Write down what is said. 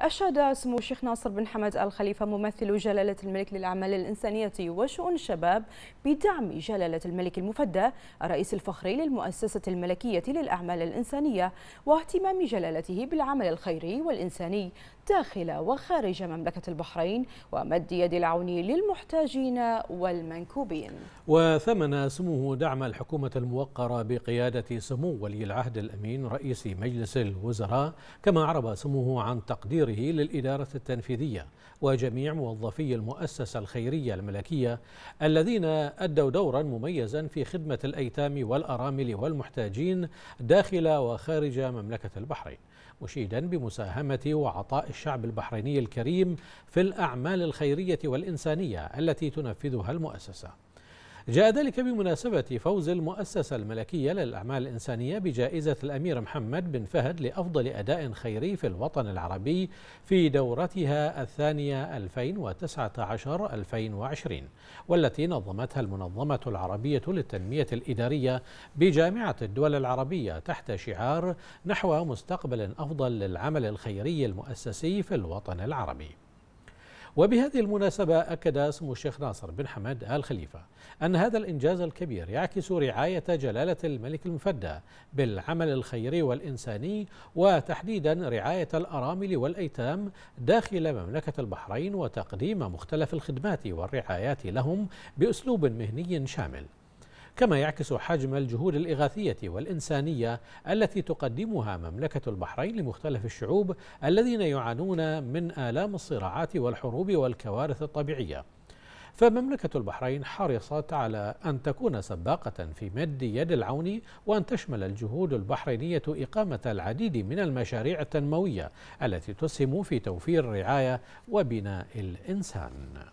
أشاد سمو الشيخ ناصر بن حمد آل خليفة ممثل جلالة الملك للأعمال الإنسانية وشؤون الشباب بدعم جلالة الملك المفدى الرئيس الفخري للمؤسسة الملكية للأعمال الإنسانية واهتمام جلالته بالعمل الخيري والإنساني داخل وخارج مملكة البحرين ومد يد العون للمحتاجين والمنكوبين وثمن سموه دعم الحكومة الموقرة بقيادة سمو ولي العهد الأمين رئيس مجلس الوزراء كما أعرب سموه عن تقدير ومصدره للإدارة التنفيذية وجميع موظفي المؤسسة الخيرية الملكية الذين أدوا دورا مميزا في خدمة الأيتام والأرامل والمحتاجين داخل وخارج مملكة البحرين مشيدا بمساهمة وعطاء الشعب البحريني الكريم في الأعمال الخيرية والإنسانية التي تنفذها المؤسسة جاء ذلك بمناسبة فوز المؤسسة الملكية للأعمال الإنسانية بجائزة الأمير محمد بن فهد لأفضل أداء خيري في الوطن العربي في دورتها الثانية 2019-2020 والتي نظمتها المنظمة العربية للتنمية الإدارية بجامعة الدول العربية تحت شعار نحو مستقبل أفضل للعمل الخيري المؤسسي في الوطن العربي وبهذه المناسبة أكد سمو الشيخ ناصر بن حمد آل خليفة أن هذا الإنجاز الكبير يعكس رعاية جلالة الملك المفدى بالعمل الخيري والإنساني وتحديدا رعاية الأرامل والأيتام داخل مملكة البحرين وتقديم مختلف الخدمات والرعايات لهم بأسلوب مهني شامل كما يعكس حجم الجهود الإغاثية والإنسانية التي تقدمها مملكة البحرين لمختلف الشعوب الذين يعانون من آلام الصراعات والحروب والكوارث الطبيعية فمملكة البحرين حرصت على أن تكون سباقة في مد يد العون وأن تشمل الجهود البحرينية إقامة العديد من المشاريع التنموية التي تسهم في توفير الرعاية وبناء الإنسان